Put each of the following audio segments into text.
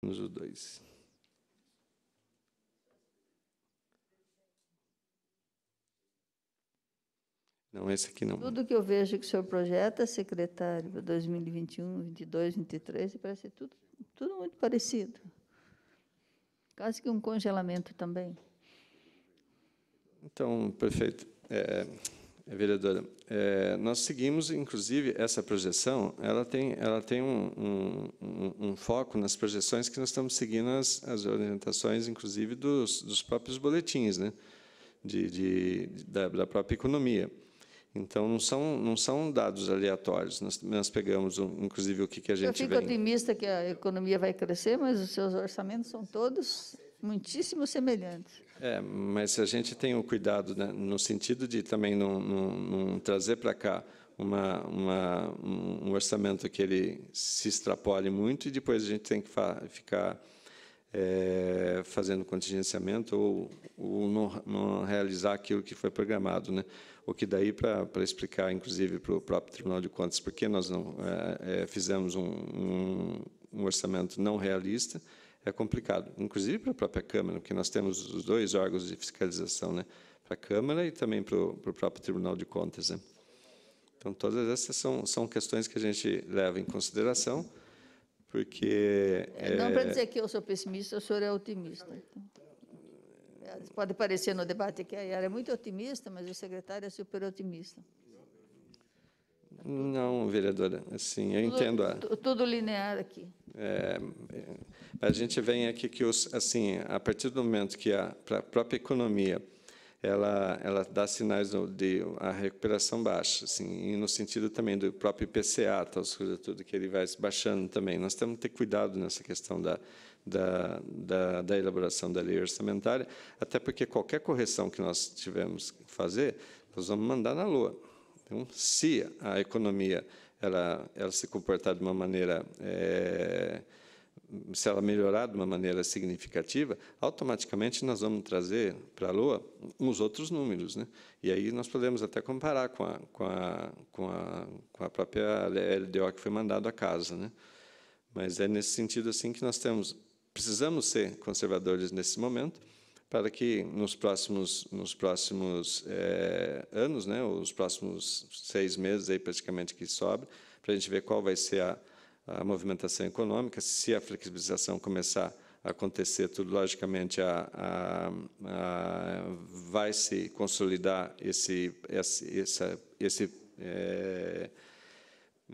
nos o Não, esse aqui não. Tudo que eu vejo que o senhor projeta, secretário, para 2021, 2022, 2023, parece tudo, tudo muito parecido. Quase que um congelamento também. Então, prefeito, é, é, vereadora, é, nós seguimos, inclusive, essa projeção, ela tem, ela tem um, um, um foco nas projeções que nós estamos seguindo as, as orientações, inclusive, dos, dos próprios boletins, né? de, de da, da, própria economia. Então, não são, não são dados aleatórios. Nós, nós pegamos, um, inclusive, o que, que a gente Eu fico vem... otimista que a economia vai crescer, mas os seus orçamentos são todos muitíssimo semelhantes. É, mas a gente tem um cuidado né, no sentido de também não, não, não trazer para cá uma, uma, um orçamento que ele se extrapole muito e depois a gente tem que ficar é, fazendo contingenciamento ou, ou não, não, realizar aquilo que foi programado. Né? O que daí, para explicar, inclusive, para o próprio Tribunal de Contas, por que nós não é, é, fizemos um, um, um orçamento não realista, é complicado, inclusive para a própria Câmara, porque nós temos os dois órgãos de fiscalização, né? para a Câmara e também para o, para o próprio Tribunal de Contas. Né? Então, todas essas são, são questões que a gente leva em consideração, porque... É, não é... para dizer que eu sou pessimista, o senhor é otimista. Então, pode parecer no debate que a Yara é muito otimista, mas o secretário é super otimista. Não, vereadora, assim, eu entendo. A, tudo linear aqui. É, é, a gente vem aqui que, os, assim, a partir do momento que a, própria economia ela, ela dá sinais de a recuperação baixa, assim, e no sentido também do próprio IPCA, tal coisa tudo que ele vai baixando também. Nós temos que ter cuidado nessa questão da, da, da, da elaboração da lei orçamentária, até porque qualquer correção que nós tivermos que fazer, nós vamos mandar na lua. Então, se a economia ela, ela se comportar de uma maneira é, se ela melhorar de uma maneira significativa, automaticamente nós vamos trazer para a Lua uns outros números. Né? E aí nós podemos até comparar com a, com a, com a, com a própria LDO que foi mandada a casa. Né? Mas é nesse sentido assim que nós temos, precisamos ser conservadores nesse momento, para que nos próximos, nos próximos é, anos, né, os próximos seis meses aí praticamente que sobra, para a gente ver qual vai ser a, a movimentação econômica, se a flexibilização começar a acontecer, tudo logicamente a, a, a vai se consolidar esse, esse, essa, esse é,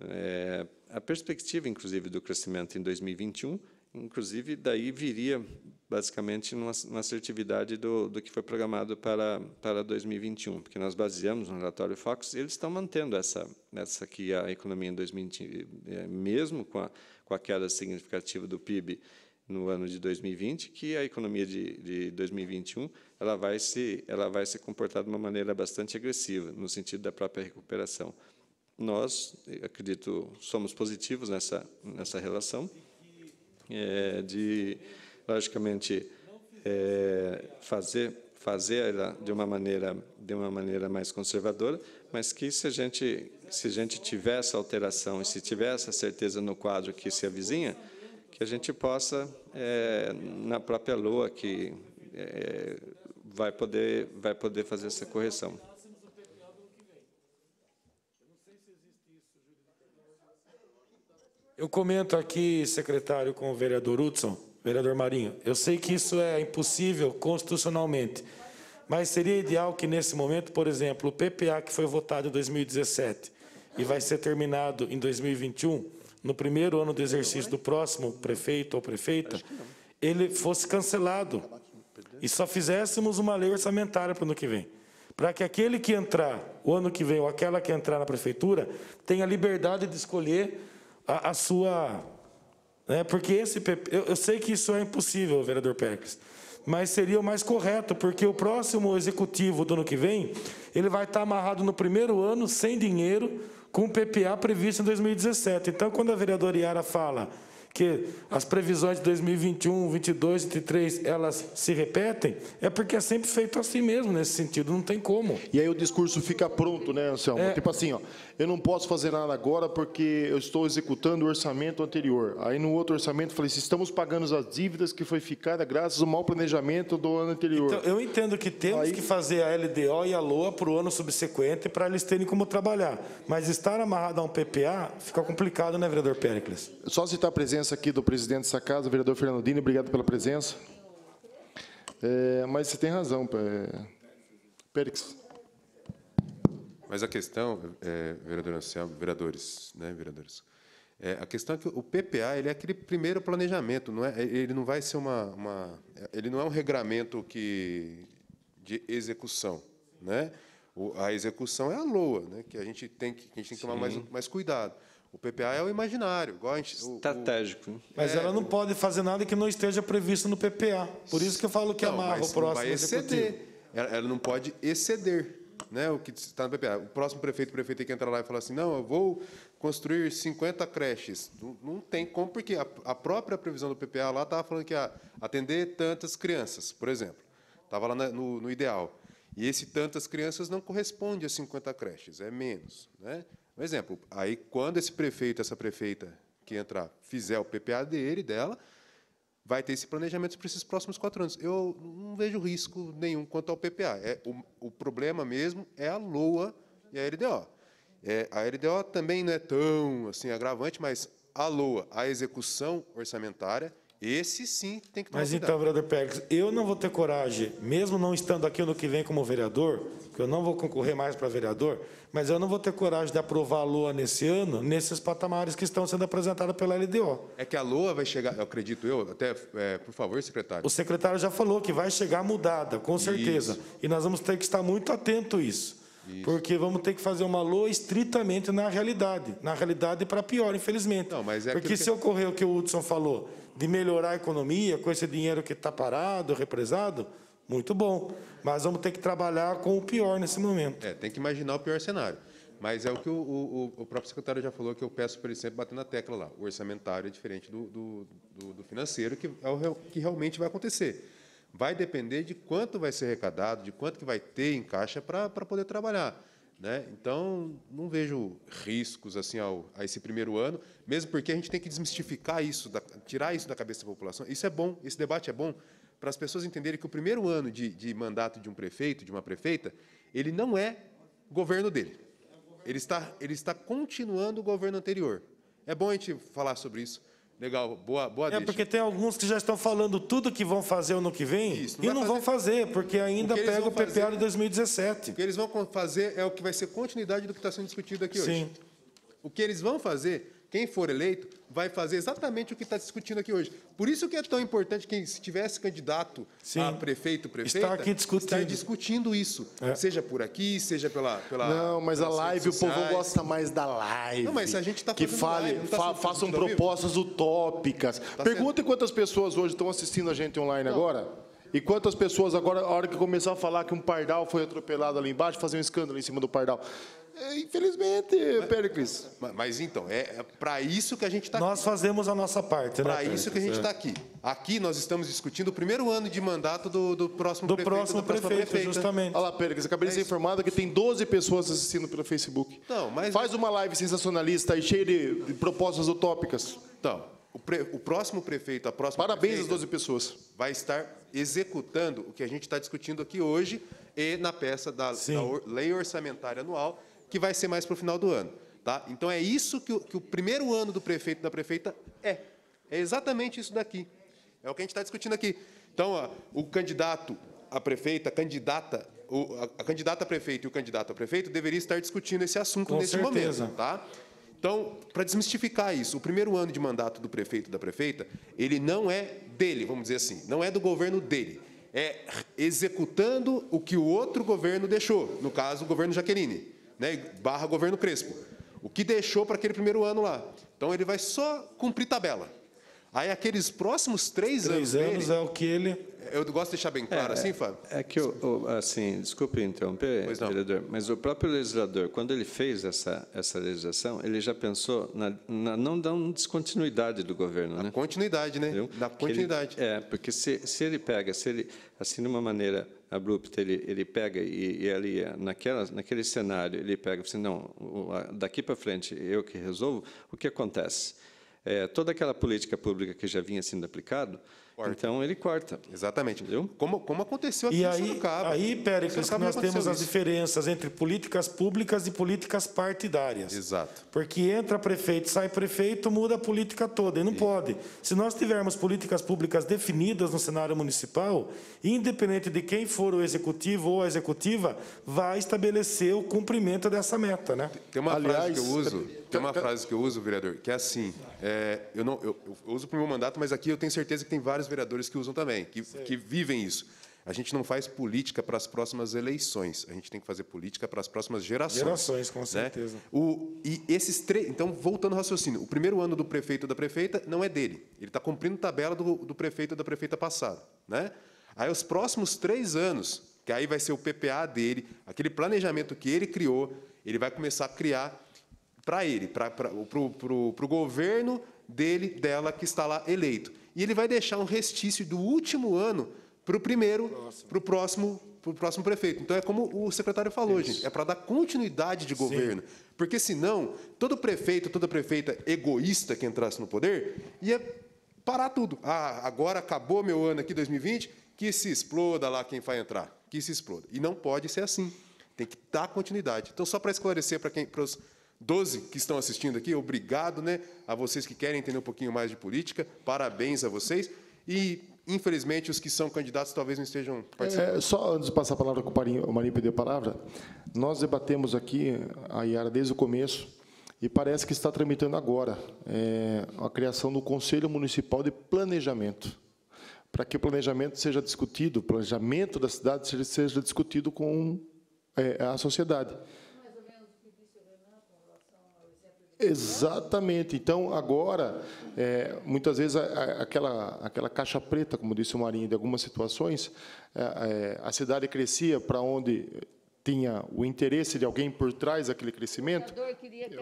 é, a perspectiva, inclusive, do crescimento em 2021 Inclusive, daí viria, basicamente, uma assertividade do, do que foi programado para, para 2021, porque nós baseamos no relatório Fox, e eles estão mantendo essa, essa que a economia em 2020, eh, mesmo com a, com a queda significativa do PIB no ano de 2020, que a economia de, de 2021 ela vai, se, ela vai se comportar de uma maneira bastante agressiva, no sentido da própria recuperação. Nós, acredito, somos positivos nessa, nessa relação, é, de, logicamente, é, fazer fazer ela de uma maneira de uma maneira mais conservadora, mas que se a gente se a gente tiver essa alteração e se tiver essa certeza no quadro que se avizinha, que a gente possa é, na própria lua que é, vai poder vai poder fazer essa correção. Eu comento aqui, secretário, com o vereador Hudson, vereador Marinho, eu sei que isso é impossível constitucionalmente, mas seria ideal que nesse momento, por exemplo, o PPA que foi votado em 2017 e vai ser terminado em 2021, no primeiro ano do exercício do próximo prefeito ou prefeita, ele fosse cancelado e só fizéssemos uma lei orçamentária para o ano que vem. Para que aquele que entrar o ano que vem ou aquela que entrar na prefeitura tenha liberdade de escolher a, a sua. Né? Porque esse. Eu, eu sei que isso é impossível, vereador Pérez mas seria o mais correto, porque o próximo executivo do ano que vem, ele vai estar amarrado no primeiro ano, sem dinheiro, com o PPA previsto em 2017. Então, quando a vereadora Iara fala que as previsões de 2021, 2022, 2023 elas se repetem, é porque é sempre feito assim mesmo, nesse sentido, não tem como. E aí o discurso fica pronto, né, Anselmo? É... Tipo assim, ó, eu não posso fazer nada agora porque eu estou executando o orçamento anterior. Aí no outro orçamento falei se assim, estamos pagando as dívidas que foi ficada graças ao mau planejamento do ano anterior. Então, eu entendo que temos Aí... que fazer a LDO e a LOA para o ano subsequente para eles terem como trabalhar. Mas estar amarrado a um PPA fica complicado, né, vereador Péricles? Só citar a presença aqui do presidente dessa casa, vereador Fernandinho, obrigado pela presença. É, mas você tem razão, Péricles. Mas a questão, é, vereador Anselmo, vereadores, né, vereadores, é, a questão é que o PPA ele é aquele primeiro planejamento, não é, é? Ele não vai ser uma, uma ele não é um regramento que de execução, né? O, a execução é a LOA, né? Que a gente tem que, que a gente tem que tomar mais, mais cuidado. O PPA é o imaginário, igual a gente, estratégico. O, o, mas é, ela não pode fazer nada que não esteja previsto no PPA. Por isso que eu falo que é não, amarra o próximo não vai exceder. Executivo. Ela, ela não pode exceder né, o que está no PPA. O próximo prefeito, o prefeito tem que entrar lá e falar assim, não, eu vou construir 50 creches. Não, não tem como, porque a, a, própria previsão do PPA lá estava falando que ia atender tantas crianças, por exemplo. Estava lá no, no ideal. E esse tantas crianças não corresponde a 50 creches, é menos. Né? Um exemplo, aí quando esse prefeito, essa prefeita que entrar, fizer o PPA dele, dela, vai ter esse planejamento para esses próximos quatro anos. Eu não vejo risco nenhum quanto ao PPA. É, o, o problema mesmo é a LOA e a LDO. É, a LDO também não é tão assim agravante, mas a LOA, a execução orçamentária, esse sim tem que tomar Mas cuidado. então, vereador Pérez, eu não vou ter coragem, mesmo não estando aqui no que vem como vereador, que eu não vou concorrer mais para vereador, mas eu não vou ter coragem de aprovar a LOA nesse ano, nesses patamares que estão sendo apresentados pela LDO. É que a LOA vai chegar, eu acredito eu, até, é, por favor, secretário. O secretário já falou que vai chegar mudada, com certeza. Isso. E nós vamos ter que estar muito atento a isso. Isso. Porque vamos ter que fazer uma lua estritamente na realidade. Na realidade, para pior, infelizmente. Não, mas é Porque que... se é- ocorrer o que o Hudson falou, de melhorar a economia com esse dinheiro que está parado, represado, muito bom. Mas vamos ter que trabalhar com o pior nesse momento. É, tem que imaginar o pior cenário. Mas é o que o, o, o próprio secretário já falou, que eu peço para ele sempre bater na tecla lá. O orçamentário é diferente do, do, do, do financeiro, que é o que realmente vai acontecer vai depender de quanto vai ser arrecadado, de quanto que vai ter em caixa para poder trabalhar. Né? Então, não vejo riscos assim ao, a esse primeiro ano, mesmo porque a gente tem que desmistificar isso, da, tirar isso da cabeça da população. Isso é bom, esse debate é bom para as pessoas entenderem que o primeiro ano de, de mandato de um prefeito, de uma prefeita, ele não é governo dele. Ele está, ele está continuando o governo anterior. É bom a gente falar sobre isso Legal, boa, boa É porque tem alguns que já estão falando tudo que vão fazer ano que vem Isso, não e não fazer... vão fazer, porque ainda pega o PPA fazer... de 2017. O que eles vão fazer é o que vai ser continuidade do que está sendo discutido aqui Sim. hoje. O que eles vão fazer quem for eleito vai fazer exatamente o que está discutindo aqui hoje. Por isso que é tão importante que se tivesse candidato Sim. a prefeito, prefeita, estar aqui discutindo, estar discutindo isso, é. seja por aqui, seja pela, pela não, mas a live o povo gosta mais da live. Não, mas a gente está que fale, live, tá fa façam propostas utópicas. Tá quantas pessoas hoje estão assistindo a gente online não. agora. E quantas pessoas agora, a hora que começar a falar que um pardal foi atropelado ali embaixo, fazer um escândalo em cima do pardal. É, infelizmente, Péricles. Mas, mas, então, é, é para isso que a gente está aqui. Nós fazemos a nossa parte, né? Para isso que a gente está é. aqui. Aqui nós estamos discutindo o primeiro ano de mandato do, do próximo do prefeito. Próximo prefeito, justamente. Olha lá, Péricles, acabei de é ser informado que tem 12 pessoas assistindo pelo Facebook. Não, mas... Faz uma live sensacionalista e cheia de, de propostas utópicas. Então, o, pre, o, próximo prefeito, a próxima. Parabéns às 12 pessoas. Vai estar executando o que a gente está discutindo aqui hoje e na peça da, da Lei Orçamentária Anual, que vai ser mais para o final do ano. Tá? Então, é isso que o, que o primeiro ano do prefeito e da prefeita é. É exatamente isso daqui. É o que a gente está discutindo aqui. Então, ó, o candidato a prefeita, a candidata, o, a, a, candidata a prefeito e o candidato a prefeito deveria estar discutindo esse assunto Com nesse certeza. momento. Tá? Então, para desmistificar isso, o primeiro ano de mandato do prefeito e da prefeita, ele não é dele, vamos dizer assim, não é do governo dele. É executando o que o outro governo deixou, no caso, o governo Jaqueline né, barra governo Crespo. O que deixou para aquele primeiro ano lá. Então ele vai só cumprir tabela. Aí aqueles próximos três, três anos, anos dele, é o que ele. Eu gosto de deixar bem claro, é, assim, Fábio. É que eu, assim, desculpe interromper, vereador, mas o próprio legislador, quando ele fez essa essa legislação, ele já pensou na, na não dar uma descontinuidade do governo, na né? Continuidade, né? Entendeu? Na continuidade. Ele, é, porque se, se ele pega, se ele assim de uma maneira abrupta, ele, ele pega e, e, ali, naquela, naquele cenário, ele pega assim, não, daqui para frente eu que resolvo, o que acontece? é, toda aquela política pública que já vinha sendo aplicada, então ele corta. Exatamente. Entendeu? Como, como aconteceu aqui e aí, Sorocaba. Aí, Péricles, que nós temos isso. as diferenças entre políticas públicas e políticas partidárias. Exato. Porque entra prefeito, sai prefeito, muda a política toda. E não e... pode. Se nós tivermos políticas públicas definidas no cenário municipal, independente de quem for o executivo ou a executiva, vai estabelecer o cumprimento dessa meta. Né? Tem uma Aliás, frase que eu uso tem uma frase que eu uso, vereador, que é assim: é, eu, não, eu, eu uso para o meu mandato, mas aqui eu tenho certeza que tem vários vereadores que usam também, que, que vivem isso. A gente não faz política para as próximas eleições, a gente tem que fazer política para as próximas gerações. Gerações, com né? certeza. Né? O, e esses três. Então, voltando ao raciocínio, o primeiro ano do prefeito ou da prefeita não é dele. Ele está cumprindo tabela do, do prefeito ou da prefeita passada. Né? Aí, os próximos três anos, que aí vai ser o PPA dele, aquele planejamento que ele criou, ele vai começar a criar para ele, para o governo dele, dela que está lá eleito. E ele vai deixar um restício do último ano para o primeiro, para o próximo, pro próximo prefeito. Então é como o secretário falou, Isso. gente, é para dar continuidade de governo. Sim. Porque senão, todo prefeito, toda prefeita egoísta que entrasse no poder ia parar tudo. Ah, agora acabou meu ano aqui, 2020, que se exploda lá quem vai entrar, que se exploda. E não pode ser assim. Tem que dar continuidade. Então, só para esclarecer para, quem, para os 12 que estão assistindo aqui, obrigado né, a vocês que querem entender um pouquinho mais de política, parabéns a vocês. E, infelizmente, os que são candidatos talvez não estejam participando. É, só antes de passar a palavra, para o Marinho pediu a palavra, nós debatemos aqui, a Iara desde o começo, e parece que está tramitando agora é, a criação do Conselho Municipal de Planejamento para que o planejamento seja discutido, o planejamento da cidade seja, seja discutido com é, a sociedade. Exatamente. Então, agora, é, muitas vezes, a, a, aquela, aquela caixa preta, como disse o Marinho, de algumas situações, é, é, a cidade crescia para onde tinha o interesse de alguém por trás daquele crescimento.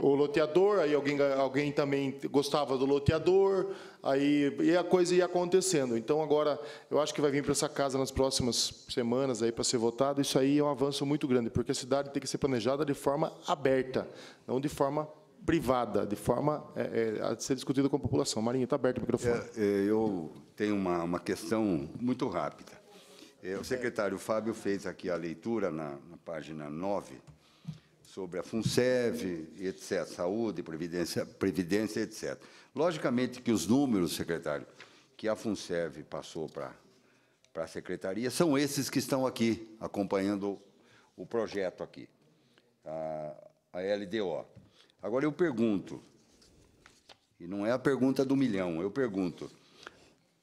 O, o loteador, aí alguém, alguém também gostava do loteador, aí e a coisa ia acontecendo. Então agora eu acho que vai vir para essa casa nas próximas semanas aí para ser votado. Isso aí é um avanço muito grande, porque a cidade tem que ser planejada de forma aberta, não de forma privada, de forma é, é, a ser discutida com a população. Marinho, está aberto o microfone. É, é, eu tenho uma, uma questão muito rápida. É, o secretário Fábio fez aqui a leitura na, na página 9 sobre a FUNSEV, etc., saúde, previdência, previdência, etc. Logicamente que os números, secretário, que a FUNSEV passou para para a secretaria são esses que estão aqui acompanhando o projeto aqui, a, a LDO. Agora eu pergunto, e não é a pergunta do milhão, eu pergunto,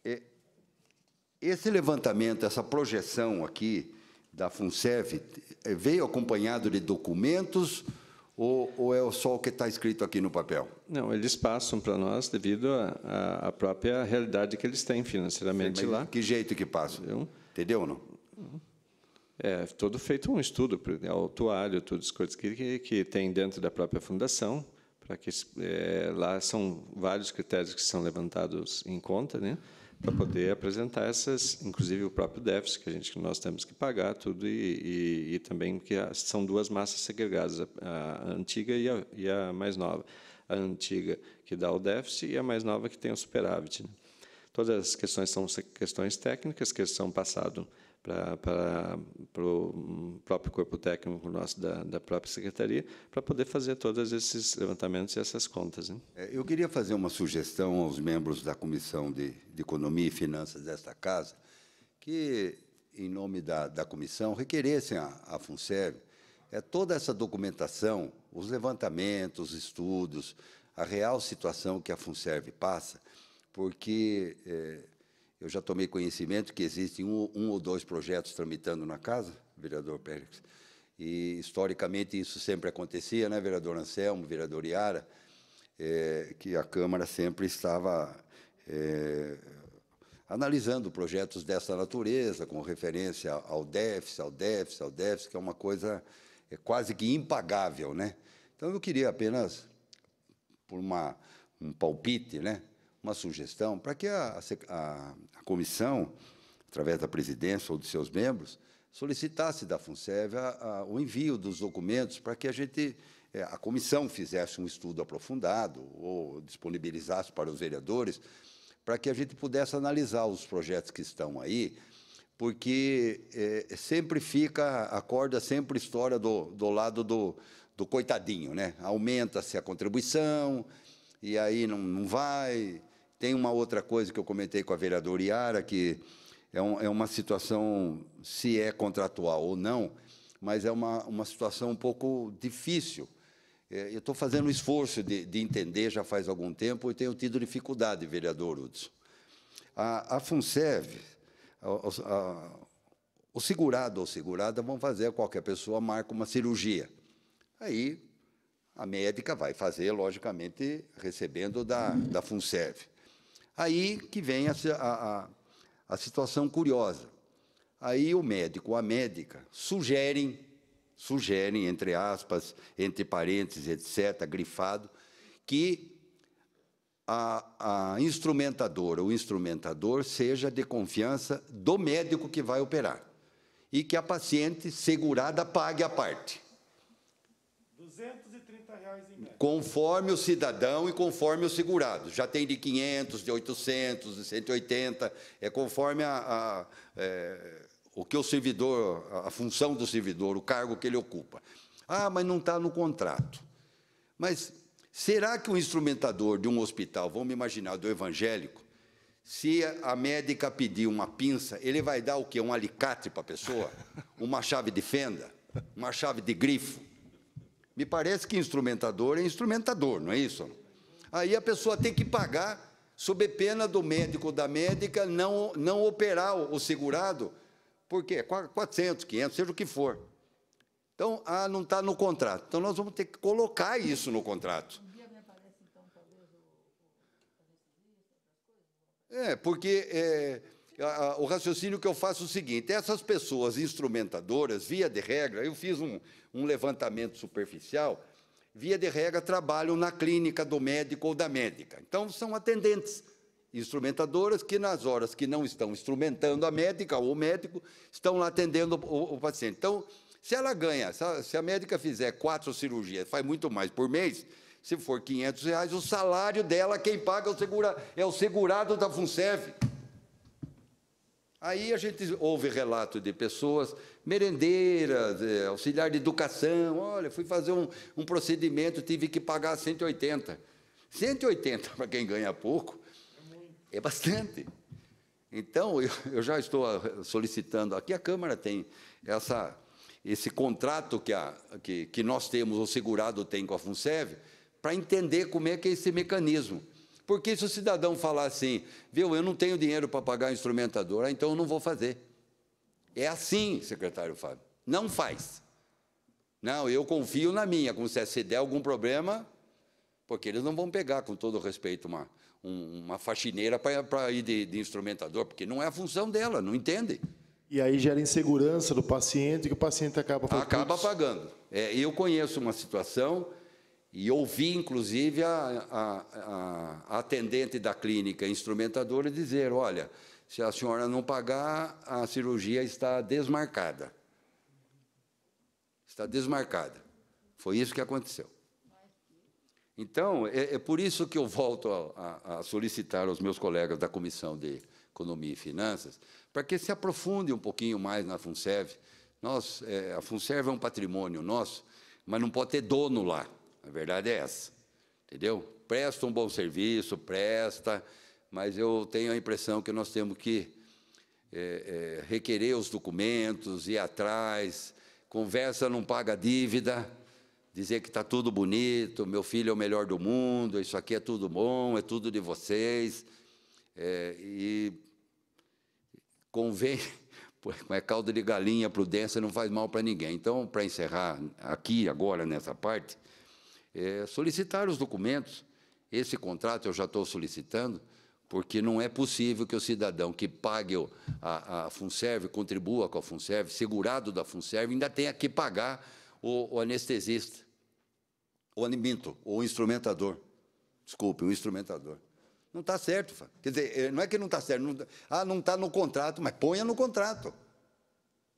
é, esse levantamento, essa projeção aqui da FUNSEV é, veio acompanhado de documentos ou, ou é só o que está escrito aqui no papel? Não, eles passam para nós devido à própria realidade que eles têm financeiramente Sim, lá. Que jeito que passam? Entendeu ou não? Uhum é todo feito um estudo, é o toalho, todas as coisas que, que, que tem dentro da própria fundação, para que é, lá são vários critérios que são levantados em conta, né, para poder apresentar essas, inclusive o próprio déficit que a gente que nós temos que pagar tudo e, e, e também que são duas massas segregadas, a, a antiga e a, e a, mais nova, a antiga que dá o déficit e a mais nova que tem o superávit. Né. Todas as questões são questões técnicas que são passadas para, para, o hum, próprio corpo técnico nosso da, da própria secretaria, para poder fazer todos esses levantamentos e essas contas. Né? Eu queria fazer uma sugestão aos membros da Comissão de, de Economia e Finanças desta Casa, que, em nome da, da comissão, requeressem a, a FUNSERV é, toda essa documentação, os levantamentos, os estudos, a real situação que a FUNSERV passa, porque... É, eu já tomei conhecimento que existem um, um ou dois projetos tramitando na casa, vereador Pérez, e historicamente isso sempre acontecia, né, vereador Anselmo, vereador Iara, é, que a Câmara sempre estava é, analisando projetos dessa natureza, com referência ao déficit, ao déficit, ao déficit, que é uma coisa é, quase que impagável, né? Então eu queria apenas, por uma, um palpite, né, uma sugestão para que a, a, a comissão, através da presidência ou dos seus membros, solicitasse da FUNSEV a, o envio dos documentos para que a gente eh, a comissão fizesse um estudo aprofundado ou disponibilizasse para os vereadores, para que a gente pudesse analisar os projetos que estão aí, porque é, sempre fica, acorda sempre história do, do lado do, do coitadinho, né? Aumenta-se a contribuição, e aí não, não vai, tem uma outra coisa que eu comentei com a vereadora Iara, que é, um, é uma situação, se é contratual ou não, mas é uma, uma situação um pouco difícil. É, eu estou fazendo um esforço de, de, entender já faz algum tempo e tenho tido dificuldade, vereador Hudson. A, a FUNSEV, a, a, o segurado ou segurada vão fazer, qualquer pessoa marca uma cirurgia. Aí a médica vai fazer, logicamente, recebendo da, da FUNSEV. Aí que vem a, a, a situação curiosa. Aí o médico, a médica, sugerem, sugerem, entre aspas, entre parênteses, etc., grifado, que a, a, instrumentadora, o instrumentador, seja de confiança do médico que vai operar e que a paciente segurada pague a parte conforme o cidadão e conforme o segurado. Já tem de 500, de 800, de 180, é conforme a, a é, o que o servidor, a função do servidor, o cargo que ele ocupa. Ah, mas não está no contrato. Mas será que um instrumentador de um hospital, vamos imaginar, do evangélico, se a médica pedir uma pinça, ele vai dar o quê? Um alicate para a pessoa? Uma chave de fenda? Uma chave de grifo? Me parece que instrumentador é instrumentador, não é isso? Aí a pessoa tem que pagar, sob pena do médico ou da médica não, não operar o, segurado, porque 400, 500, seja o que for. Então, ah, não está no contrato. Então, nós vamos ter que colocar isso no contrato. É, porque é, o raciocínio que eu faço é o seguinte: essas pessoas instrumentadoras, via de regra, eu fiz um, um levantamento superficial, via de regra trabalham na clínica do médico ou da médica. Então, são atendentes instrumentadoras que, nas horas que não estão instrumentando a médica ou o médico, estão lá atendendo o, o paciente. Então, se ela ganha, se a médica fizer quatro cirurgias, faz muito mais por mês, se for 500 reais, o salário dela, quem paga é o, segura, é o segurado da Funcef. Aí a gente ouve relato de pessoas, merendeiras, é, auxiliar de educação, olha, fui fazer um, um procedimento, tive que pagar 180. 180 para quem ganha pouco é bastante. Então, eu, eu já estou ah, solicitando, aqui a Câmara tem essa, esse contrato que, a, que, que nós temos, o segurado tem com a FUNSEV, para entender como é que é esse mecanismo. Porque se o cidadão falar assim, viu, eu não tenho dinheiro para pagar o instrumentador, ah, então eu não vou fazer. É assim, secretário Fábio. Não faz. Não, eu confio na minha, como se, se der algum problema, porque eles não vão pegar, com todo respeito, uma, um, uma faxineira para ir de, de instrumentador, porque não é a função dela, não entende. E aí gera insegurança do paciente, que o paciente acaba pagando. Acaba pagando. É, eu conheço uma situação e ouvi, inclusive, a, a, a, atendente da clínica instrumentadora dizer: olha, se a senhora não pagar, a cirurgia está desmarcada. Está desmarcada. Foi isso que aconteceu. Então, é, é por isso que eu volto a, a solicitar aos meus colegas da Comissão de Economia e Finanças para que se aprofunde um pouquinho mais na FUNSERV. Nós, é, a FUNSERV é um patrimônio nosso, mas não pode ter dono lá. A verdade é essa. Entendeu? Presta um bom serviço, presta, mas eu tenho a impressão que nós temos que é, é, requerer os documentos, ir atrás, conversa não paga dívida, dizer que está tudo bonito, meu filho é o melhor do mundo, isso aqui é tudo bom, é tudo de vocês. É, e convém, é caldo de galinha, prudência não faz mal para ninguém. Então, para encerrar aqui, agora, nessa parte, é, solicitar os documentos. Esse contrato eu já estou solicitando, porque não é possível que o cidadão que pague a, a Funserve, contribua com a Funserve, segurado da Funserve, ainda tenha que pagar o, o anestesista, o alimento, o instrumentador. Desculpe, o instrumentador. Não está certo. Quer dizer, eh, não é que não está certo. Não, ah, não está no contrato, mas ponha no contrato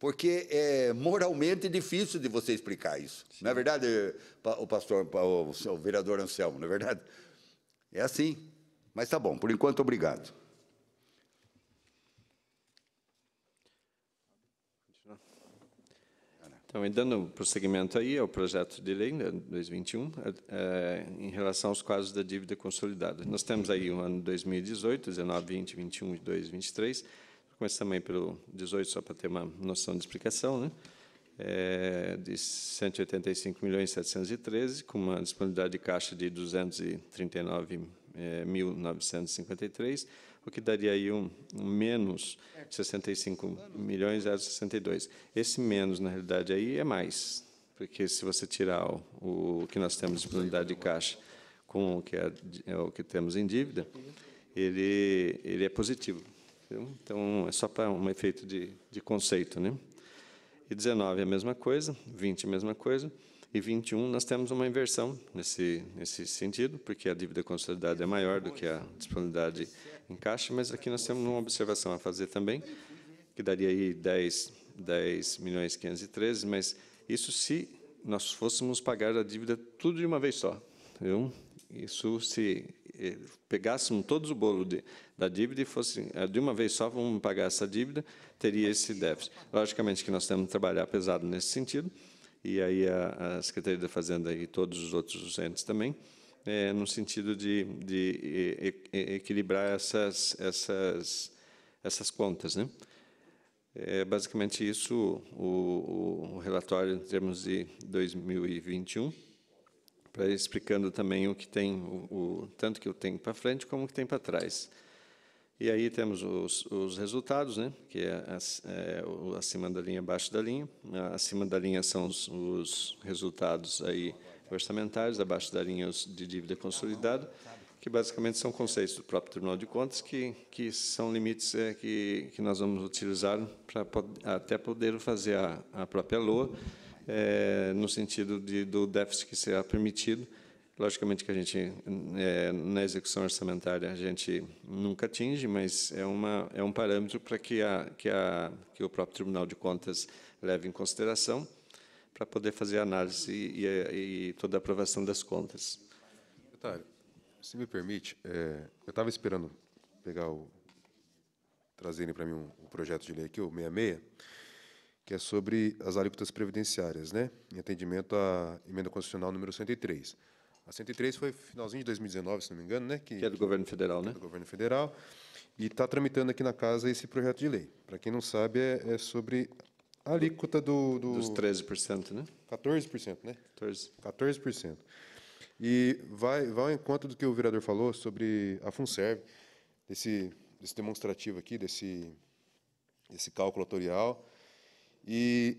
porque é moralmente difícil de você explicar isso. Sim. Não é verdade, o pastor, o vereador Anselmo, não é verdade? É assim. Mas tá bom, por enquanto, obrigado. Então, e dando prosseguimento aí ao projeto de lei 2021, né, é, é, em relação aos quadros da dívida consolidada. Nós temos aí o ano 2018, 19, 20, 21, 22, 23, Começa também pelo 18, só para ter uma noção de explicação, né? É, de 185 milhões 713, com uma disponibilidade de caixa de 239.953, o que daria aí um, um menos 65 milhões 62. Esse menos, na realidade, aí é mais, porque se você tirar o, o que nós temos de disponibilidade de caixa com o que, é, é o que temos em dívida, ele, ele é positivo. Então, então, é só para um efeito de, de conceito. Né? E 19 é a mesma coisa, 20 é a mesma coisa, e 21 nós temos uma inversão nesse, nesse sentido, porque a dívida consolidada é maior do que a disponibilidade em caixa, mas aqui nós temos uma observação a fazer também, que daria aí 10, 10 milhões 513, mas isso se nós fôssemos pagar a dívida tudo de uma vez só. Viu? Isso se pegássemos todos o bolo de, da dívida e fosse eh, de uma vez só vamos pagar essa dívida, teria esse déficit. Logicamente que nós temos que trabalhar pesado nesse sentido, e aí a, a Secretaria da Fazenda e todos os outros entes também, é, no sentido de, de, equilibrar essas, essas, essas contas. Né? É basicamente isso o, o relatório em termos de 2021 para explicando também o que tem, o, o tanto que eu tenho para frente como o que tem para trás. E aí temos os, os resultados, né? que é, é, acima da linha, abaixo da linha. Acima da linha são os, os resultados aí orçamentários, abaixo da linha os de dívida consolidada, que basicamente são conceitos do próprio Tribunal de Contas, que, que são limites é, que, que nós vamos utilizar para até poder fazer a, a própria LOA, é, no sentido de, do déficit que será permitido. Logicamente que a gente, é, na execução orçamentária, a gente nunca atinge, mas é, uma, é um parâmetro para que, a, que, a, que o próprio Tribunal de Contas leve em consideração para poder fazer a análise e, e, e toda a aprovação das contas. Secretário, se me permite, é, eu estava esperando pegar o trazerem para mim um, um projeto de lei aqui, o 66, que é sobre as alíquotas previdenciárias, né? em atendimento à emenda constitucional número 103. A 103 foi finalzinho de 2019, se não me engano, né? Que, que é do governo federal, é né? É do governo federal. E está tramitando aqui na casa esse projeto de lei. Para quem não sabe, é, é sobre a alíquota do, do. Dos 13%, né? 14%, né? 14%. 14%. E vai, vai ao encontro do que o vereador falou sobre a FUNSERV, desse, desse demonstrativo aqui, desse, desse cálculo autorial e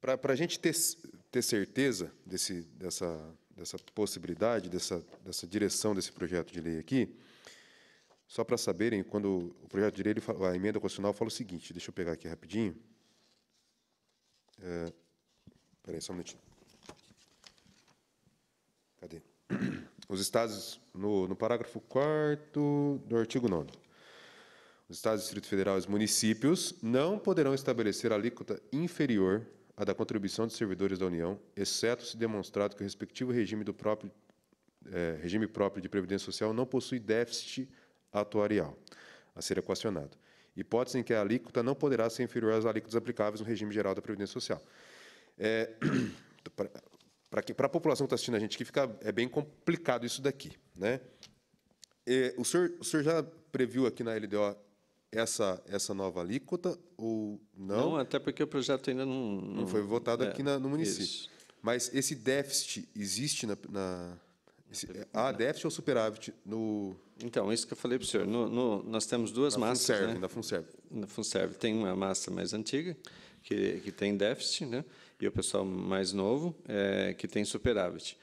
para a gente ter, ter certeza desse, dessa, dessa possibilidade, dessa, dessa direção desse projeto de lei aqui, só para saberem, quando o projeto de lei, a emenda constitucional fala o seguinte, deixa eu pegar aqui rapidinho. É, aí, só um minutinho. Cadê? Os estados, no, no parágrafo 4 do artigo 9 os Estados, Distrito Federal e os municípios não poderão estabelecer alíquota inferior à da contribuição dos servidores da União, exceto se demonstrado que o respectivo regime, do próprio, é, regime próprio de Previdência Social não possui déficit atuarial a ser equacionado. Hipótese em que a alíquota não poderá ser inferior às alíquotas aplicáveis no regime geral da Previdência Social. É, então, Para a população que está assistindo a gente que fica, é bem complicado isso daqui. Né? o, senhor, o senhor já previu aqui na LDO essa, essa nova alíquota ou não? Não, até porque o projeto ainda não. Não, não foi votado é, aqui na, no é, município. Isso. Mas esse déficit existe na. na esse, há né? déficit ou superávit no. Então, isso que eu falei para o senhor. No, no, nós temos duas na massas. Funserve, né? Na Funserve. Na Funserve tem uma massa mais antiga, que, que tem déficit, né? e o pessoal mais novo, é, que tem superávit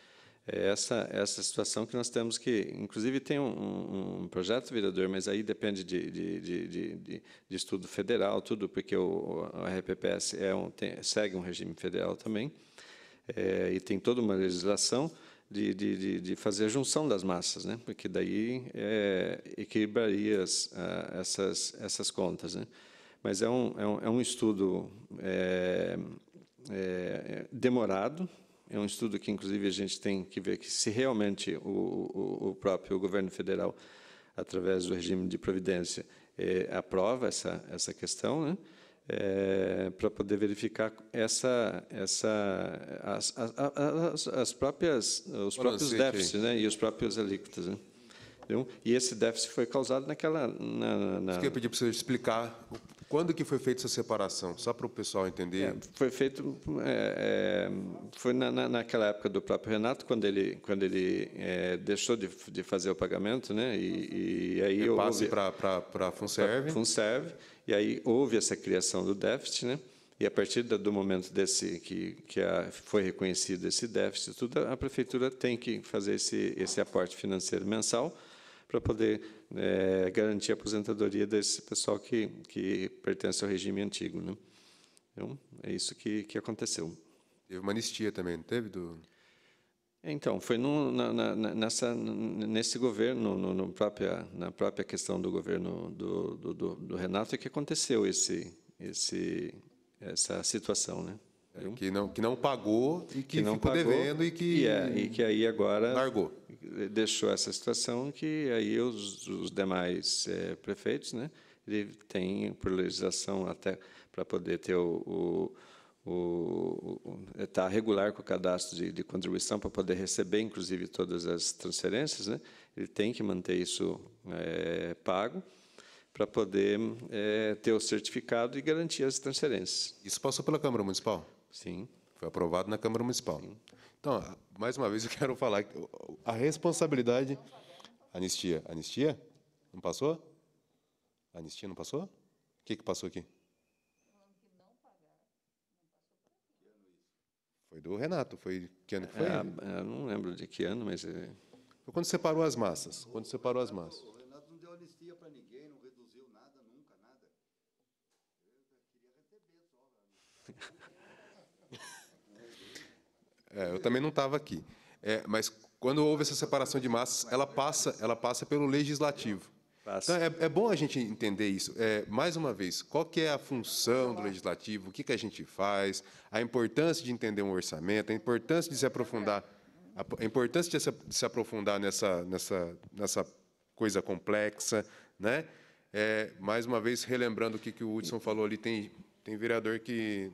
é essa essa situação que nós temos que, inclusive, tem um, um projeto vereador, mas aí depende de, de, de, de, estudo federal, tudo, porque o, o RPPS é um, tem, segue um regime federal também, é, e tem toda uma legislação de, de, de, fazer a junção das massas, né? porque daí é, equilibraria as, a, ah, essas, essas contas. Né? Mas é um, é um, é um estudo é, é, demorado, é um estudo que, inclusive, a gente tem que ver que se realmente o, o, o próprio governo federal, através do regime de providência, é, aprova essa, essa questão, né? É, para poder verificar essa essa as, as, as próprias os próprios déficits né e os próprios alíquotas né? e esse déficit foi causado naquela na, na... Isso que eu pedi para você explicar quando que foi feita essa separação? Só para o pessoal entender. É, foi feito é, é, foi na, na, naquela época do próprio Renato quando ele quando ele é, deixou de, de, fazer o pagamento, né? E, e aí é houve para para Funserve. Funserve e aí houve essa criação do déficit, né? E a partir do momento desse que, que a, foi reconhecido esse déficit, tudo a prefeitura tem que fazer esse esse aporte financeiro mensal para poder é, garantir a aposentadoria desse pessoal que, que pertence ao regime antigo. Né? Então, é isso que, que aconteceu. Teve uma anistia também, não teve? Do... Então, foi no, na, na, nessa, nesse governo, no, no, própria, na própria questão do governo do, do, do, do Renato, é que aconteceu esse, esse, essa situação. Né? É, que, não, que não pagou e que, que não ficou pagou, devendo e que. E, é, e que aí agora. Largou deixou essa situação que aí os, os demais é, prefeitos, né, ele tem por legislação até para poder ter o, o, o, o tá regular com o cadastro de, de contribuição para poder receber, inclusive todas as transferências, né, ele tem que manter isso é, pago para poder é, ter o certificado e garantir as transferências. Isso passou pela Câmara Municipal? Sim. Foi aprovado na Câmara Municipal. Sim. Então, mais uma vez eu quero falar que a responsabilidade. Anistia. Anistia? Não passou? Anistia não passou? O que, que passou aqui? Foi do Renato, foi que ano que foi? É, é não lembro de que ano, mas. É. Foi quando separou as massas. Quando separou as massas. O Renato não deu anistia para ninguém, não reduziu nada, nunca, nada. É, eu também não estava aqui. É, mas quando houve essa separação de massas, ela passa, ela passa pelo legislativo. Então é, é, bom a gente entender isso. É, mais uma vez, qual que é a função do legislativo? O que que a gente faz? A importância de entender um orçamento, a importância de se aprofundar, a importância de se, de se aprofundar nessa nessa nessa coisa complexa, né? É, mais uma vez relembrando o que que o Hudson falou ali, tem tem vereador que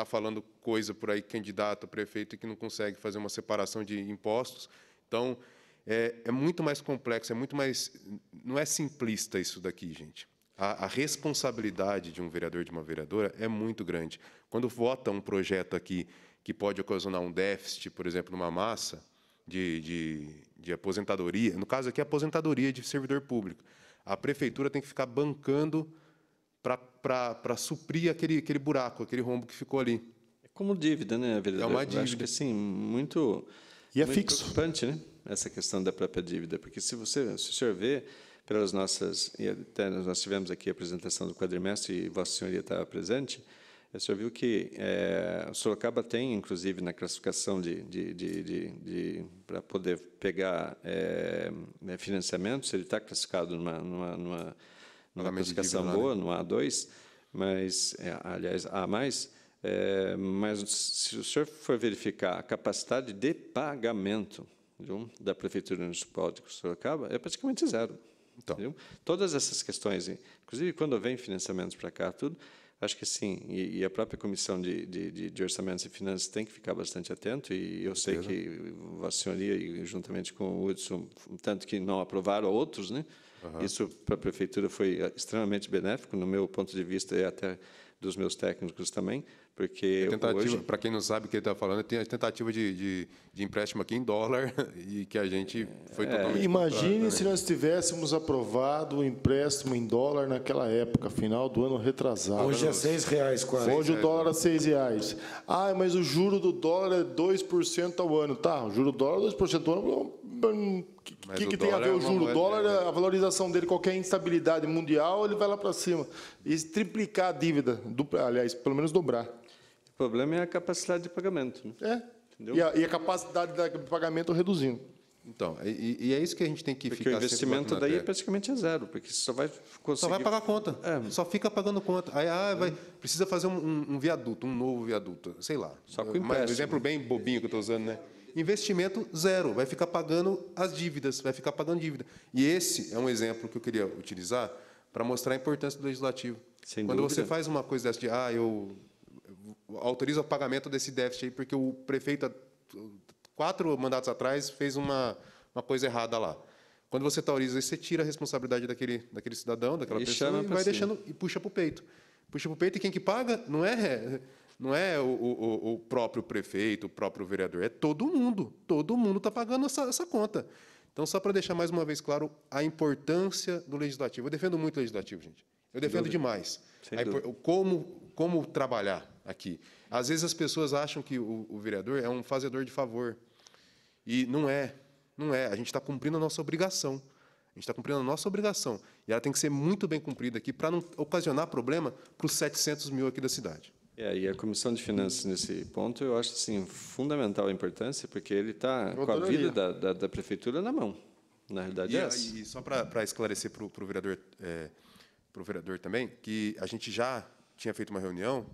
está falando coisa por aí, candidato a prefeito, que não consegue fazer uma separação de impostos. Então, é, é muito mais complexo, é muito mais. Não é simplista isso daqui, gente. A, a, responsabilidade de um vereador, de uma vereadora, é muito grande. Quando vota um projeto aqui que pode ocasionar um déficit, por exemplo, numa massa de, de, de aposentadoria, no caso aqui, aposentadoria de servidor público, a prefeitura tem que ficar bancando para suprir aquele, aquele buraco, aquele rombo que ficou ali. É como dívida, né, verdade? É uma dívida. Eu acho que, assim, muito, e é muito fixo. preocupante, né? Essa questão da própria dívida. Porque se você se o senhor vê pelas nossas. E até nós tivemos aqui a apresentação do quadrimestre e Vossa Senhoria estava presente. O senhor viu que é, eh, Sorocaba tem, inclusive, na classificação de, de, de, de para poder pegar é, financiamentos, ele está classificado numa, numa, numa pagamento de né? boa, no A2, mas, é, aliás, A+, mais, é, mas se o senhor for verificar a capacidade de pagamento viu, da Prefeitura Municipal de Sorocaba, é praticamente zero. Então. Todas essas questões, inclusive quando vem financiamentos para cá, tudo, acho que sim, e, e a própria Comissão de, de, de, Orçamentos e Finanças tem que ficar bastante atento, e eu sei que a senhoria, juntamente com o Hudson, tanto que não aprovaram outros, né, Uhum. Isso para a prefeitura foi eh, extremamente benéfico, no meu ponto de vista e até dos meus técnicos também, porque é tentativa, para quem não sabe o que ele está falando, tem a tentativa de, de, de, empréstimo aqui em dólar e que a gente foi é. totalmente. imagine né? se nós tivéssemos aprovado o empréstimo em dólar naquela época, final do ano retrasado. Hoje é seis reais quase. Hoje o dólar é seis reais. Ah, mas o juro do dólar é 2% ao ano. Tá, o juro do dólar é 2% ao ano. Hum, que, o que, que tem a ver é o juro? O dólar, né? a valorização dele, qualquer instabilidade mundial, ele vai lá para cima. E triplicar a dívida, aliás, pelo menos dobrar problema é a capacidade de pagamento. Né? É. Entendeu? E a, e a capacidade de pagamento reduzindo. Então, e, e, é isso que a gente tem que porque ficar. Porque o investimento daí é praticamente é zero, porque só vai conseguir. Só vai pagar conta. É. Só fica pagando conta. Aí ah, vai, é. precisa fazer um, um, viaduto, um novo viaduto, sei lá. Só com Mas, um exemplo bem bobinho que eu estou usando, né? Investimento zero, vai ficar pagando as dívidas, vai ficar pagando dívida. E esse é um exemplo que eu queria utilizar para mostrar a importância do legislativo. Sem Quando dúvida. você faz uma coisa dessa de, ah, eu autoriza o pagamento desse déficit aí, porque o prefeito, quatro mandatos atrás, fez uma, uma coisa errada lá. Quando você autoriza isso, você tira a responsabilidade daquele, daquele cidadão, daquela e pessoa, e vai si. deixando e puxa para o peito. Puxa para o peito e quem que paga não é não é o, o, o, próprio prefeito, o próprio vereador, é todo mundo. Todo mundo está pagando essa, essa conta. Então, só para deixar mais uma vez claro a importância do legislativo. Eu defendo muito o legislativo, gente. Eu defendo demais. Aí, como, como trabalhar aqui. Às vezes as pessoas acham que o, o vereador é um fazedor de favor. E não é. Não é. A gente está cumprindo a nossa obrigação. A gente está cumprindo a nossa obrigação. E ela tem que ser muito bem cumprida aqui para não ocasionar problema para os 700 mil aqui da cidade. É, e a Comissão de Finanças, nesse ponto, eu acho assim, fundamental a importância, porque ele está é com a vida da, da, da, Prefeitura na mão. Na realidade, e, é essa. E só para esclarecer para o vereador, é, vereador também, que a gente já tinha feito uma reunião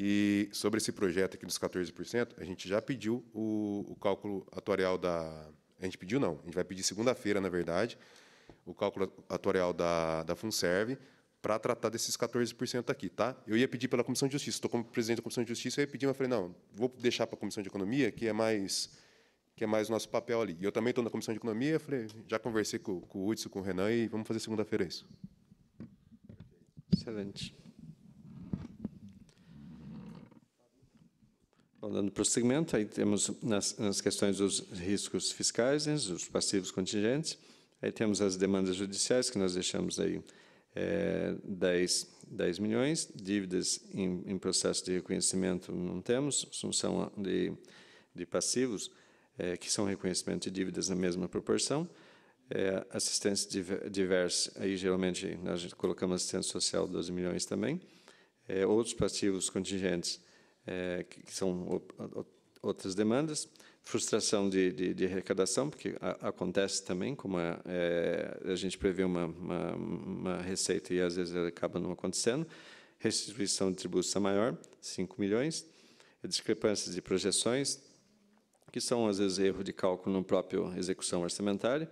e sobre esse projeto aqui dos 14%, a gente já pediu o, o cálculo atuarial da. A gente pediu, não, a gente vai pedir segunda-feira, na verdade, o cálculo atuarial da, da Funserve para tratar desses 14% aqui, tá? Eu ia pedir pela Comissão de Justiça, estou como presidente da Comissão de Justiça, eu ia pedir, mas falei, não, vou deixar para a Comissão de Economia, que é mais que é mais o nosso papel ali. E eu também estou na Comissão de Economia, falei, já conversei com, com o Hudson, com o Renan, e vamos fazer segunda-feira isso. Excelente. Bom, dando prosseguimento, aí temos nas, nas questões dos riscos fiscais, né, os passivos contingentes, aí temos as demandas judiciais, que nós deixamos aí é, 10, 10 milhões, dívidas em, em, processo de reconhecimento não temos, assunção de, de passivos, é, que são reconhecimento de dívidas na mesma proporção, é, eh, assistência diversa, aí geralmente nós colocamos assistência social 12 milhões também, é, outros passivos contingentes, é, que são outras demandas, frustração de, de, de arrecadação, porque a, acontece também, como a, é, é, a gente prevê uma, uma, uma, receita e às vezes ela acaba não acontecendo, restituição de tributos maior, 5 milhões, discrepâncias de projeções, que são às vezes erro de cálculo no próprio execução orçamentária,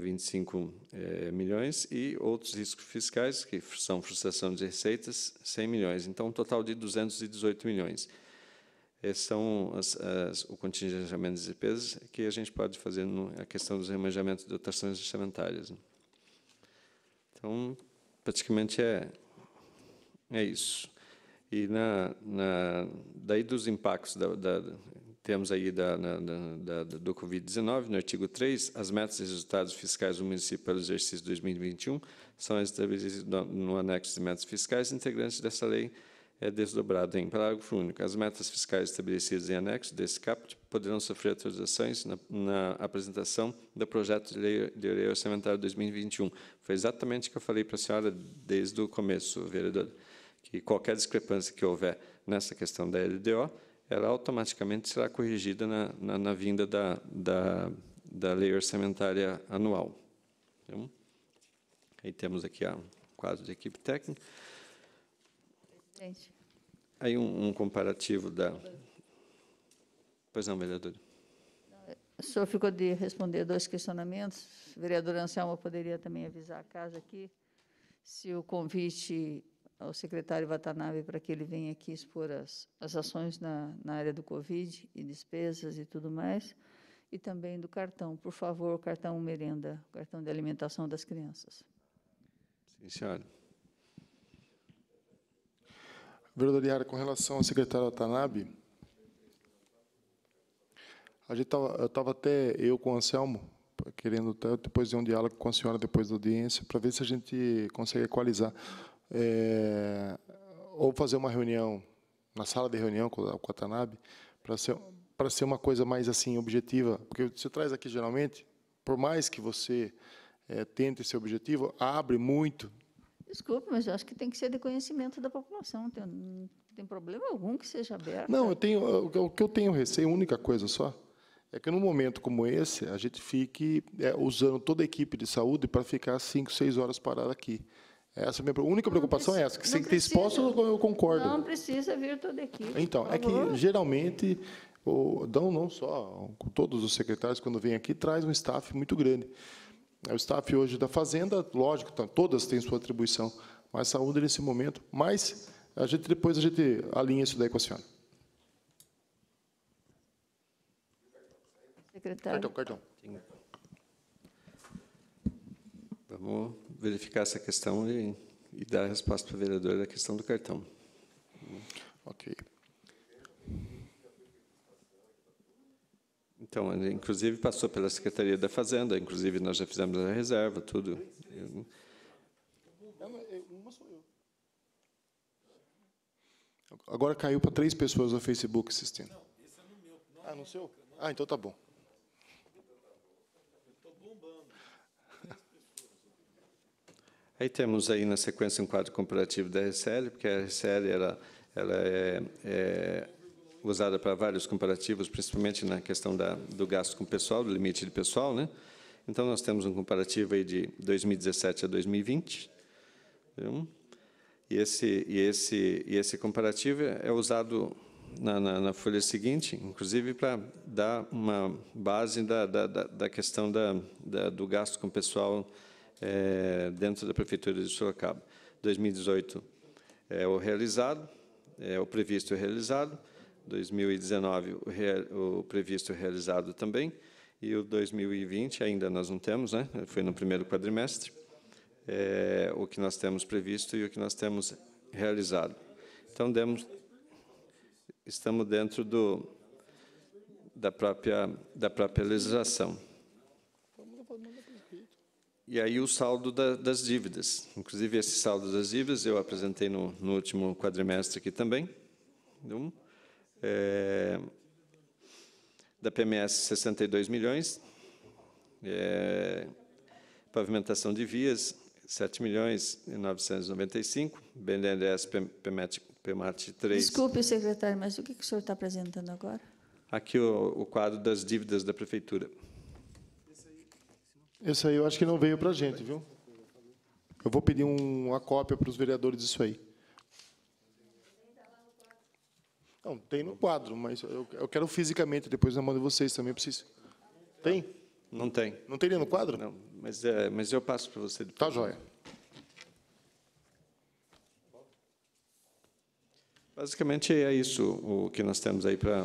25 eh, eh, milhões e outros riscos fiscais, que são frustração de receitas, 100 milhões. Então, um total de 218 milhões. Esses são as, as, o contingenciamento de despesas que a gente pode fazer na questão dos remanejamentos de dotações orçamentárias. Né? Então, praticamente é, é isso. E na, na, daí dos impactos da, da, temos aí da, na, da, da, do Covid-19, no artigo 3, as metas e resultados fiscais do município pelo exercício 2021 são estabelecidas no, no anexo de metas fiscais, integrantes dessa lei é desdobrado em parágrafo único. As metas fiscais estabelecidas em anexo desse caput poderão sofrer atualizações na, na, apresentação do projeto de lei, de lei orçamentária 2021. Foi exatamente o que eu falei para a senhora desde o começo, vereadora, que qualquer discrepância que houver nessa questão da LDO ela automaticamente será corrigida na, na, na vinda da, da, da lei orçamentária anual. Então, aí temos aqui o quadro de equipe técnica. Presidente. Aí um, um, comparativo da... Pois não, vereador. O senhor ficou de responder dois questionamentos. O vereador Anselmo poderia também avisar a casa aqui se o convite ao secretário Watanabe para que ele venha aqui expor as, as ações na, na área do Covid e despesas e tudo mais, e também do cartão, por favor, o cartão merenda, cartão de alimentação das crianças. Sim, senhora. Vereador com relação ao secretário Watanabe, a gente tava, eu estava até, eu com o Anselmo, querendo até depois de um diálogo com a senhora, depois da audiência, para ver se a gente consegue equalizar é, ou fazer uma reunião na sala de reunião com a, Tanabe para ser para ser uma coisa mais assim objetiva, porque você traz aqui geralmente, por mais que você é, tente esse objetivo, abre muito. Desculpe, mas eu acho que tem que ser de conhecimento da população. Tem, não tem problema algum que seja aberto. Não, eu tenho o que eu tenho receio, única coisa só, é que num momento como esse, a gente fique é, usando toda a equipe de saúde para ficar 5, 6 horas parada aqui. Essa é minha única preocupação é essa, que sem ter exposto, eu concordo. Não precisa vir toda a equipe. Então, é que geralmente o Dão não só, todos os secretários quando vêm aqui traz um staff muito grande. É o staff hoje da fazenda, lógico, tá, todas têm sua atribuição, mas saúde nesse momento, mas a gente depois a gente alinha isso daí com a senhora. Secretário. Cartão, cartão. Sim. Vamos verificar essa questão e, e dar a resposta para o vereador da questão do cartão. Ok. Então, inclusive passou pela Secretaria da Fazenda, inclusive nós já fizemos a reserva, tudo. É, eu... Agora caiu para três pessoas no Facebook assistindo. Não, esse é no meu. Ah, é no seu? É ah, então tá bom. Aí temos aí na sequência um quadro comparativo da RSL, porque a RSL ela, ela é, é usada para vários comparativos, principalmente na questão da, do gasto com pessoal, do limite de pessoal. Né? Então, nós temos um comparativo aí de 2017 a 2020. Viu? E esse, e esse, e esse comparativo é usado na, na, na folha seguinte, inclusive para dar uma base da, da, da questão da, da, do gasto com pessoal é, dentro da Prefeitura de Sorocaba. 2018 é o realizado, é o previsto realizado, 2019 o, real, o previsto realizado também, e o 2020 ainda nós não temos, né? foi no primeiro quadrimestre, é, o que nós temos previsto e o que nós temos realizado. Então, demos, estamos dentro do, da, própria, da própria legislação. E aí o saldo da, das dívidas. Inclusive, esse saldo das dívidas eu apresentei no, no último quadrimestre aqui também. Então, é, da PMS, 62 milhões. É, pavimentação de vias, 7 milhões e 995. BNDES, PMAT, 3... Desculpe, secretário, mas o que, o senhor está apresentando agora? Aqui o, o quadro das dívidas da Prefeitura. Isso aí eu acho que não veio para a gente, viu? Eu vou pedir um, uma cópia para os vereadores disso aí. Não, tem no quadro, mas eu, eu quero fisicamente, depois eu mando vocês também. Preciso. Tem? Não tem. Não teria no quadro? Não, mas, é, mas eu passo para você depois. Tá joia. Basicamente é isso o que nós temos aí para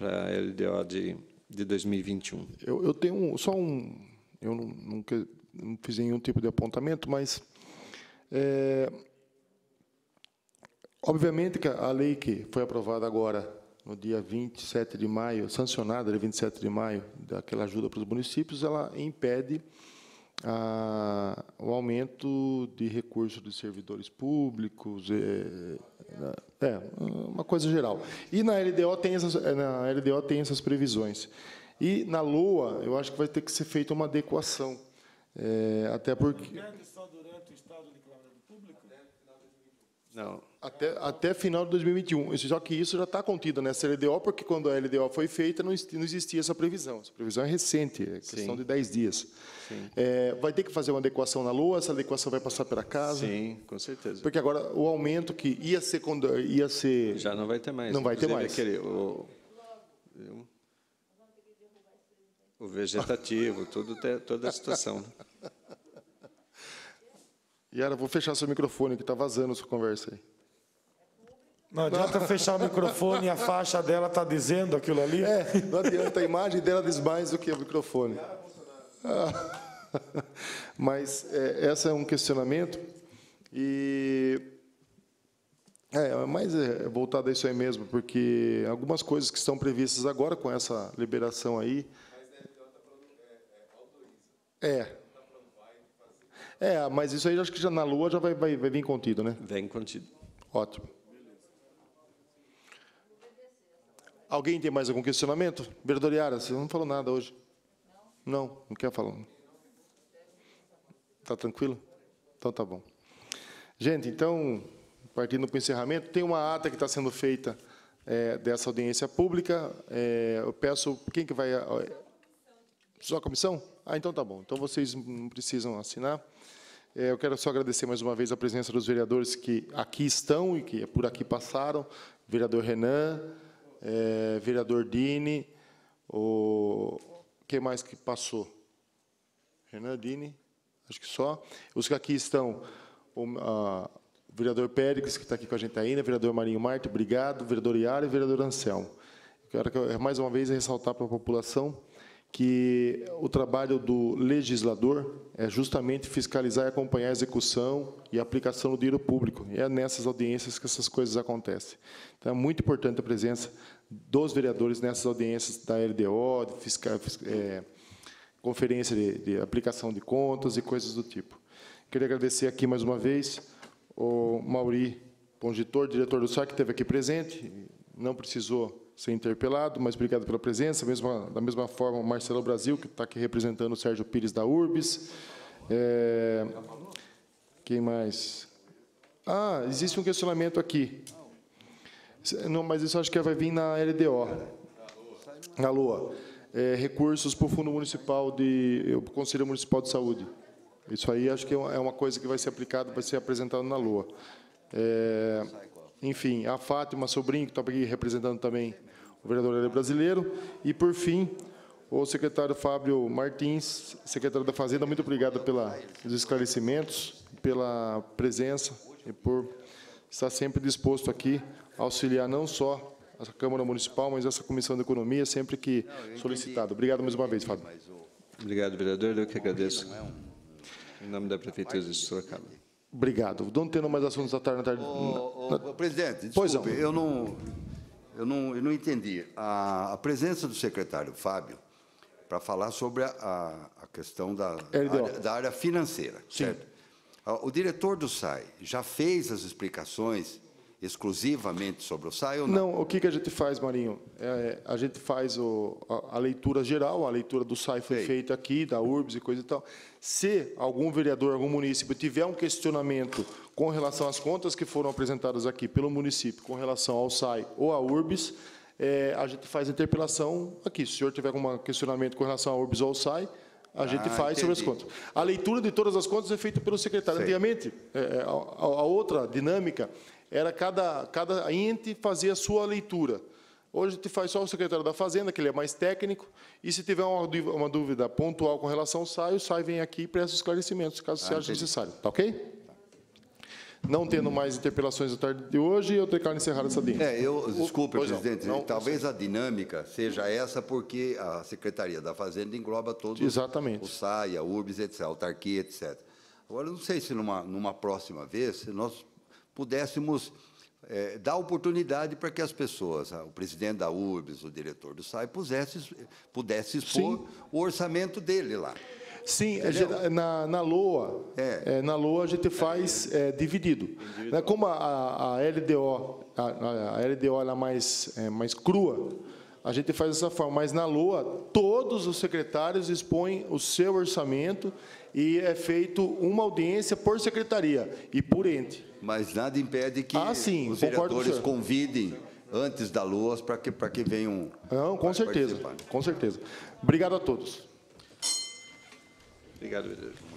a LDO de, de 2021. Eu, eu tenho um, só um, eu não, nunca não fiz nenhum tipo de apontamento, mas é, obviamente que a lei que foi aprovada agora no dia 27 de maio, sancionada de 27 de maio, daquela ajuda para os municípios, ela impede a, o aumento de recursos de servidores públicos, é, é, uma coisa geral. E na LDO tem essas, na LDO tem essas previsões. E na LOA, eu acho que vai ter que ser feita uma adequação. É, até porque. Só durante o estado declarado público? Não. Até, até final de 2021. Só que isso já está contido nessa né? LDO, porque quando a LDO foi feita, não existia essa previsão. Essa previsão é recente, é questão Sim. de 10 dias. É, vai ter que fazer uma adequação na lua, essa adequação vai passar pela casa. Sim, com certeza. Porque agora o aumento que ia ser. Ia ser já não vai ter mais. Não vai ter mais. Aquele, o, o vegetativo, tudo, toda a situação. Né? Yara, vou fechar seu microfone, que está vazando sua conversa aí. Não adianta não. fechar o microfone e a faixa dela está dizendo aquilo ali. É, não adianta, a imagem dela diz mais do que o microfone. Ah. mas é, essa é um questionamento e é, mais é, é voltado a isso aí mesmo, porque algumas coisas que estão previstas agora com essa liberação aí, é. É, mas isso aí acho que já na Lua já vai, vai, vai vir contido, né? Vem contido. Ótimo. Alguém tem mais algum questionamento? Verdoriara, você não falou nada hoje. Não, não, não quer falar. Tá tranquilo? Então tá bom. Gente, então, partindo para o encerramento, tem uma ata que está sendo feita é, dessa audiência pública. É, eu peço, quem que vai... Só a comissão? Ah, então tá bom. Então vocês não precisam assinar. É, eu quero só agradecer mais uma vez a presença dos vereadores que aqui estão e que por aqui passaram. Vereador Renan, é, vereador Dini, o quem mais que passou? Renan, Dini, acho que só. Os que aqui estão, o, a, o vereador Péricles, que está aqui com a gente ainda, vereador Marinho Marte, obrigado, vereador Iara e vereador Anselmo. Quero, mais uma vez, ressaltar para a população que o trabalho do legislador é justamente fiscalizar e acompanhar a execução e aplicação do dinheiro público. E é nessas audiências que essas coisas acontecem. Então, é muito importante a presença dos vereadores nessas audiências da LDO, de fiscal, é, conferência de, de, aplicação de contas e coisas do tipo. Queria agradecer aqui mais uma vez o Mauri Pongitor, diretor do SAC, que esteve aqui presente, não precisou ser interpelado, mas obrigado pela presença. Mesma, da mesma forma, o Marcelo Brasil, que está aqui representando o Sérgio Pires da URBS. É, quem mais? Ah, existe um questionamento aqui. Não, mas isso acho que vai vir na LDO. Na Lua. É, recursos para o Fundo Municipal de. o Conselho Municipal de Saúde. Isso aí acho que é uma é coisa que vai ser aplicada, vai ser apresentada na Lua. É, enfim, a Fátima Sobrinho, que está aqui representando também o vereador brasileiro. E, por fim, o secretário Fábio Martins, secretário da Fazenda, muito obrigado pelos esclarecimentos, pela presença e por estar sempre disposto aqui a auxiliar não só a Câmara Municipal, mas essa Comissão de Economia, sempre que solicitado. Obrigado mais uma vez, Fábio. Obrigado, vereador. Eu que agradeço. Em nome da Prefeitura de Sorocaba. Obrigado. Não tendo mais assuntos à tarde. À tarde na, na... presidente, desculpe, pois não. eu não, eu não, eu não entendi. A, a presença do secretário Fábio para falar sobre a, a questão da área, da área financeira, Sim. certo? Ah, o diretor do SAI já fez as explicações exclusivamente sobre o SAI ou não? Não, o que, que a gente faz, Marinho? É, a gente faz o, a, a, leitura geral, a leitura do SAI foi Sei. feita aqui, da URBS e coisa e tal. Se algum vereador, algum município tiver um questionamento com relação às contas que foram apresentadas aqui pelo município com relação ao SAI ou à URBS, é, a gente faz a interpelação aqui. Se o senhor tiver algum questionamento com relação à URBS ou ao SAI, a gente ah, faz entendi. sobre as contas. A leitura de todas as contas é feita pelo secretário. Sei. Antigamente, é, é, a, a, outra dinâmica era cada, cada ente fazer a sua leitura. Hoje te faz só o secretário da Fazenda, que ele é mais técnico, e se tiver uma, uma dúvida pontual com relação sai, o sai vem aqui e presta esclarecimentos, caso ah, ache entendi. necessário. Tá ok? Não tendo mais interpelações da tarde de hoje, eu tenho que encerrar essa dinâmica. É, eu, desculpe, presidente, não, não, talvez não a dinâmica seja essa porque a Secretaria da Fazenda engloba todos Exatamente. o SAI, a URBS, etc., a autarquia, etc. Agora, não sei se numa, numa próxima vez, se nós pudéssemos é, dar oportunidade para que as pessoas, ah, o presidente da URBS, o diretor do SAI, pudesse, pudesse expor Sim. o orçamento dele lá. Sim, na, na LOA, é. é. na LOA a gente faz é, dividido. Individual. Né, como a, a LDO, a, a LDO ela é mais, é, mais crua, a gente faz dessa forma, mas na LOA todos os secretários expõem o seu orçamento e é feito uma audiência por secretaria e por ente. Mas nada impede que ah, sim, os vereadores convidem antes da LOAS para que, que venham. Não, com certeza. Com certeza. Obrigado a todos. Obrigado, vereador.